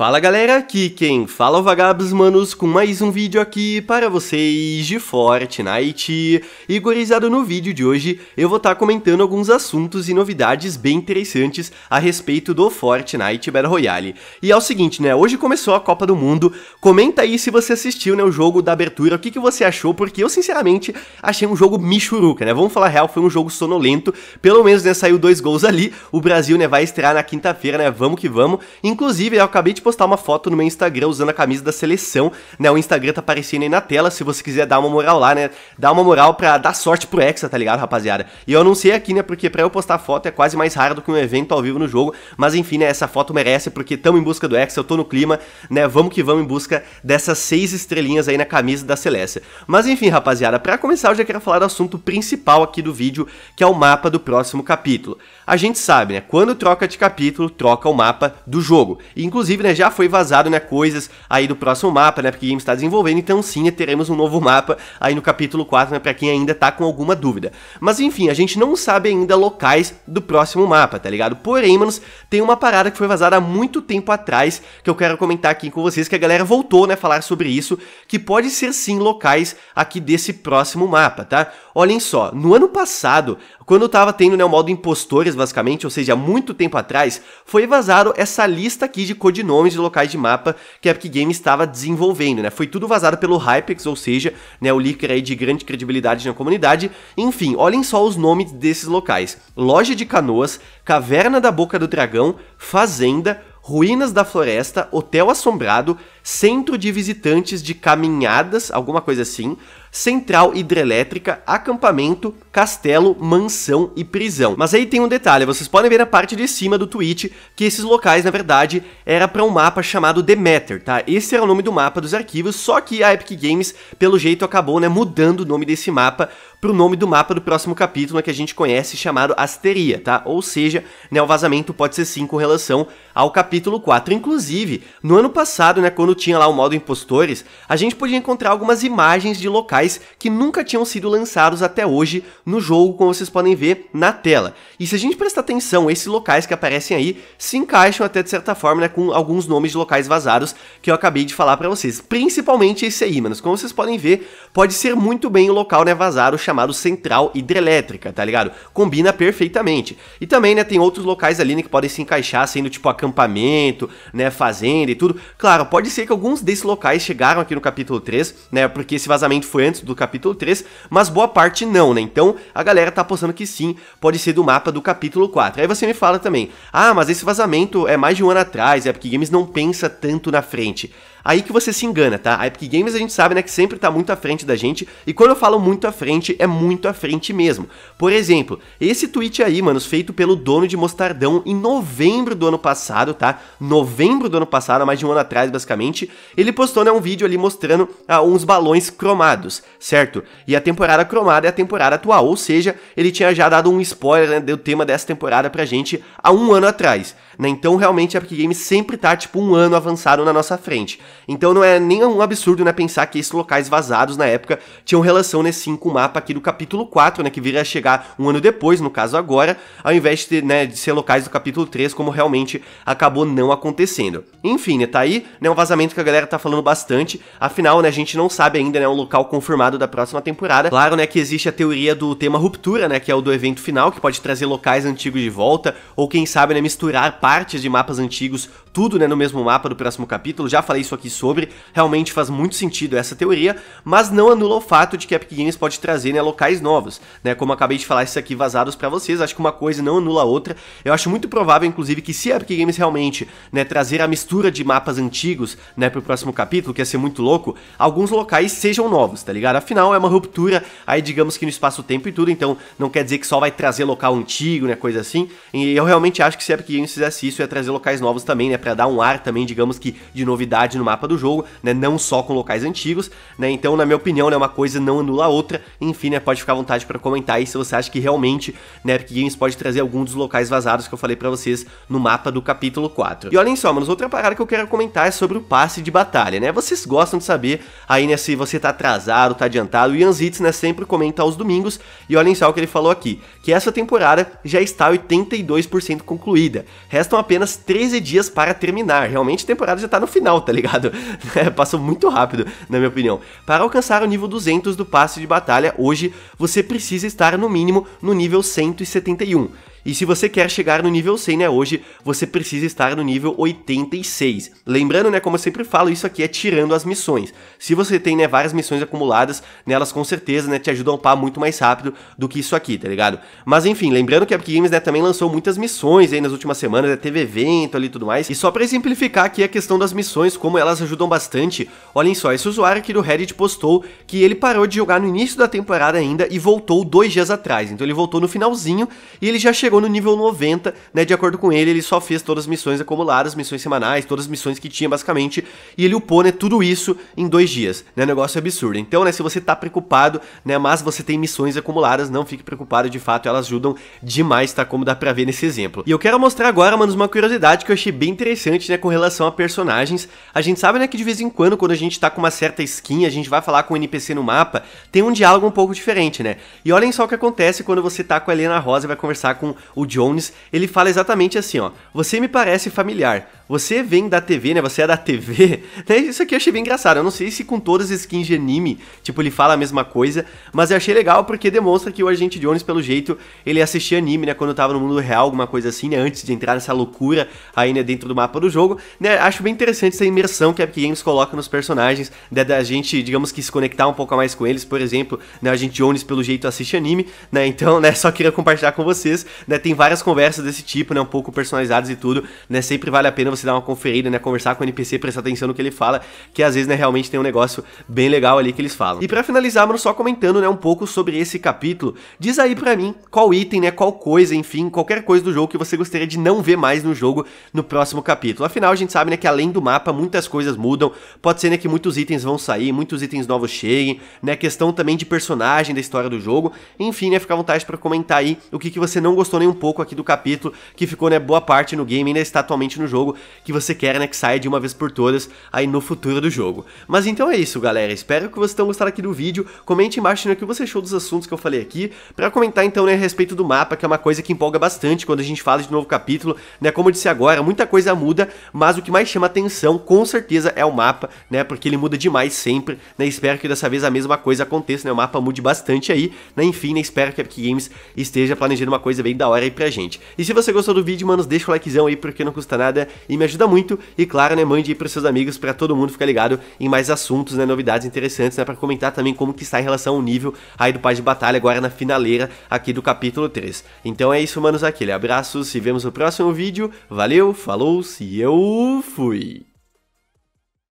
Fala galera, aqui quem fala é o Vagabos Manos com mais um vídeo aqui para vocês de Fortnite. Igorizado no vídeo de hoje eu vou estar tá comentando alguns assuntos e novidades bem interessantes a respeito do Fortnite Battle Royale. E é o seguinte né, hoje começou a Copa do Mundo, comenta aí se você assistiu né, o jogo da abertura, o que, que você achou, porque eu sinceramente achei um jogo michuruca né, vamos falar real, foi um jogo sonolento, pelo menos né, saiu dois gols ali, o Brasil né vai estrear na quinta-feira né, vamos que vamos, inclusive eu acabei de postar uma foto no meu Instagram usando a camisa da seleção, né? O Instagram tá aparecendo aí na tela, se você quiser dar uma moral lá, né? Dá uma moral pra dar sorte pro Hexa, tá ligado, rapaziada? E eu anunciei aqui, né? Porque pra eu postar foto é quase mais raro do que um evento ao vivo no jogo, mas enfim, né? Essa foto merece, porque tamo em busca do Hexa, eu tô no clima, né? Vamos que vamos em busca dessas seis estrelinhas aí na camisa da Celeste. Mas enfim, rapaziada, pra começar eu já quero falar do assunto principal aqui do vídeo, que é o mapa do próximo capítulo. A gente sabe, né? Quando troca de capítulo, troca o mapa do jogo. E, inclusive, né, já foi vazado, né, coisas aí do próximo mapa, né, porque Games está desenvolvendo, então sim, teremos um novo mapa aí no capítulo 4, né, para quem ainda tá com alguma dúvida. Mas enfim, a gente não sabe ainda locais do próximo mapa, tá ligado? Porém, manos, tem uma parada que foi vazada há muito tempo atrás, que eu quero comentar aqui com vocês, que a galera voltou, né, falar sobre isso, que pode ser sim locais aqui desse próximo mapa, tá? Olhem só, no ano passado quando tava tendo né, o modo impostores, basicamente, ou seja, muito tempo atrás, foi vazado essa lista aqui de codinomes de locais de mapa que a Epic Games estava desenvolvendo, né? Foi tudo vazado pelo Hypex, ou seja, né, o leaker aí de grande credibilidade na comunidade. Enfim, olhem só os nomes desses locais. Loja de Canoas, Caverna da Boca do Dragão, Fazenda, Ruínas da Floresta, Hotel Assombrado, Centro de Visitantes de Caminhadas, alguma coisa assim, central hidrelétrica, acampamento, castelo, mansão e prisão. Mas aí tem um detalhe, vocês podem ver na parte de cima do tweet que esses locais, na verdade, era para um mapa chamado Demeter, tá? Esse era o nome do mapa dos arquivos, só que a Epic Games, pelo jeito, acabou, né, mudando o nome desse mapa pro nome do mapa do próximo capítulo que a gente conhece chamado Asteria, tá? Ou seja, né, o vazamento pode ser sim com relação ao capítulo 4. Inclusive, no ano passado, né, quando tinha lá o modo Impostores, a gente podia encontrar algumas imagens de locais locais que nunca tinham sido lançados até hoje no jogo, como vocês podem ver na tela. E se a gente prestar atenção, esses locais que aparecem aí se encaixam até de certa forma né, com alguns nomes de locais vazados que eu acabei de falar para vocês, principalmente esse aí, manos. Como vocês podem ver, pode ser muito bem o local né, vazado chamado Central Hidrelétrica, tá ligado? Combina perfeitamente. E também né, tem outros locais ali né, que podem se encaixar, sendo tipo acampamento, né, fazenda e tudo. Claro, pode ser que alguns desses locais chegaram aqui no capítulo 3, né, porque esse vazamento foi antes do capítulo 3, mas boa parte não, né? Então a galera tá apostando que sim, pode ser do mapa do capítulo 4. Aí você me fala também, ah, mas esse vazamento é mais de um ano atrás, é porque Games não pensa tanto na frente. Aí que você se engana, tá? A Epic Games a gente sabe, né, que sempre tá muito à frente da gente, e quando eu falo muito à frente, é muito à frente mesmo. Por exemplo, esse tweet aí, mano feito pelo dono de Mostardão em novembro do ano passado, tá? Novembro do ano passado, mais de um ano atrás, basicamente, ele postou, né, um vídeo ali mostrando ah, uns balões cromados, certo? E a temporada cromada é a temporada atual, ou seja, ele tinha já dado um spoiler, né, do tema dessa temporada pra gente há um ano atrás, né? Então, realmente, a Epic Games sempre tá, tipo, um ano avançado na nossa frente. Então não é nenhum absurdo, né, pensar que esses locais vazados na época tinham relação, né, sim, com o mapa aqui do capítulo 4, né, que viria a chegar um ano depois, no caso agora, ao invés de, né, de ser locais do capítulo 3, como realmente acabou não acontecendo. Enfim, né, tá aí, né, um vazamento que a galera tá falando bastante, afinal, né, a gente não sabe ainda, né, um local confirmado da próxima temporada. Claro, né, que existe a teoria do tema ruptura, né, que é o do evento final, que pode trazer locais antigos de volta, ou quem sabe, né, misturar partes de mapas antigos, tudo, né, no mesmo mapa do próximo capítulo. Já falei isso aqui aqui sobre, realmente faz muito sentido essa teoria, mas não anula o fato de que a Epic Games pode trazer né, locais novos, né? Como acabei de falar, esses aqui vazados para vocês, acho que uma coisa não anula a outra. Eu acho muito provável, inclusive, que se a Epic Games realmente né, trazer a mistura de mapas antigos né, pro próximo capítulo, que ia ser muito louco, alguns locais sejam novos, tá ligado? Afinal, é uma ruptura aí, digamos que no espaço-tempo e tudo, então não quer dizer que só vai trazer local antigo, né? Coisa assim. E eu realmente acho que se a Epic Games fizesse isso, ia trazer locais novos também, né? Pra dar um ar também, digamos que, de novidade no mapa do jogo, né? Não só com locais antigos, né? Então, na minha opinião, né, uma coisa não anula a outra. Enfim, né, pode ficar à vontade para comentar aí se você acha que realmente, né, Epic Games pode trazer algum dos locais vazados que eu falei para vocês no mapa do capítulo 4. E olhem só, manos, outra parada que eu quero comentar é sobre o passe de batalha, né? Vocês gostam de saber aí, né, se você tá atrasado, tá adiantado. O Ian Zitz, né, sempre comenta aos domingos. E olhem só o que ele falou aqui, que essa temporada já está 82% concluída. Restam apenas 13 dias para terminar. Realmente a temporada já tá no final, tá ligado? errado. Né? Passou muito rápido, na minha opinião. Para alcançar o nível 200 do passe de batalha, hoje você precisa estar no mínimo no nível 171. E se você quer chegar no nível 100, né, hoje, você precisa estar no nível 86. Lembrando, né, como eu sempre falo, isso aqui é tirando as missões. Se você tem, né, várias missões acumuladas, nelas né, com certeza, né, te ajudam a upar muito mais rápido do que isso aqui, tá ligado? Mas enfim, lembrando que a Epic Games, né, também lançou muitas missões aí nas últimas semanas, né, teve evento ali e tudo mais. E só para exemplificar aqui a questão das missões, como elas ajudam bastante, olhem só, esse usuário aqui do Reddit postou que ele parou de jogar no início da temporada ainda e voltou dois dias atrás. Então ele voltou no finalzinho e ele já chegou chegou no nível 90, né? De acordo com ele, ele só fez todas as missões acumuladas, missões semanais, todas as missões que tinha, basicamente. E ele upou, né? Tudo isso em dois dias, né? Negócio absurdo. Então, né? Se você tá preocupado, né? Mas você tem missões acumuladas, não fique preocupado, de fato, elas ajudam demais, tá? Como dá pra ver nesse exemplo. E eu quero mostrar agora, manos, uma curiosidade que eu achei bem interessante, né? Com relação a personagens. A gente sabe, né? Que de vez em quando, quando a gente tá com uma certa skin, a gente vai falar com o um NPC no mapa, tem um diálogo um pouco diferente, né? E olhem só o que acontece quando você tá com a Helena Rosa e vai conversar com o Jones, ele fala exatamente assim, ó. Você me parece familiar. Você vem da TV, né? Você é da TV. Né? Isso aqui eu achei bem engraçado. Eu não sei se com todas as skins de anime, tipo, ele fala a mesma coisa, mas eu achei legal porque demonstra que o agente Jones, pelo jeito, ele assistia anime, né? Quando tava no mundo real, alguma coisa assim, né? Antes de entrar nessa loucura aí, né? Dentro do mapa do jogo, né? Acho bem interessante essa imersão que a Epic Games coloca nos personagens, né? Da gente, digamos que se conectar um pouco mais com eles, por exemplo, né? O agente Jones, pelo jeito, assiste anime, né? Então, né? Só queria compartilhar com vocês né? Tem várias conversas desse tipo, né? Um pouco personalizadas e tudo, né? Sempre vale a pena você dar uma conferida, né? Conversar com o NPC, prestar atenção no que ele fala, que às vezes, né, realmente tem um negócio bem legal ali que eles falam. E para finalizar, mano, só comentando, né, um pouco sobre esse capítulo, diz aí para mim qual item, né, qual coisa, enfim, qualquer coisa do jogo que você gostaria de não ver mais no jogo no próximo capítulo. Afinal, a gente sabe, né, que além do mapa, muitas coisas mudam, pode ser, né, que muitos itens vão sair, muitos itens novos cheguem, né, questão também de personagem, da história do jogo, enfim, né, fica à vontade para comentar aí o que, que você não gostou mencionei um pouco aqui do capítulo que ficou, né, boa parte no game ainda está atualmente no jogo, que você quer, né, que saia de uma vez por todas aí no futuro do jogo. Mas então é isso, galera. Espero que vocês tenham gostado aqui do vídeo. Comente embaixo né, o que você achou dos assuntos que eu falei aqui, para comentar então, né, a respeito do mapa, que é uma coisa que empolga bastante quando a gente fala de novo capítulo, né, como eu disse agora, muita coisa muda, mas o que mais chama atenção, com certeza, é o mapa, né, porque ele muda demais sempre, né, espero que dessa vez a mesma coisa aconteça, né, o mapa mude bastante aí, né, enfim, né, espero que a Epic Games esteja planejando uma coisa bem da hora aí pra gente. E se você gostou do vídeo, manos, deixa o likezão aí porque não custa nada e me ajuda muito. E claro, né, mande aí pros seus amigos para todo mundo ficar ligado em mais assuntos, né, novidades interessantes, né, pra comentar também como que está em relação ao nível aí do Paz de Batalha agora na finaleira aqui do capítulo 3. Então é isso, manos, aquele abraço, se vemos no próximo vídeo, valeu, falou, se eu fui!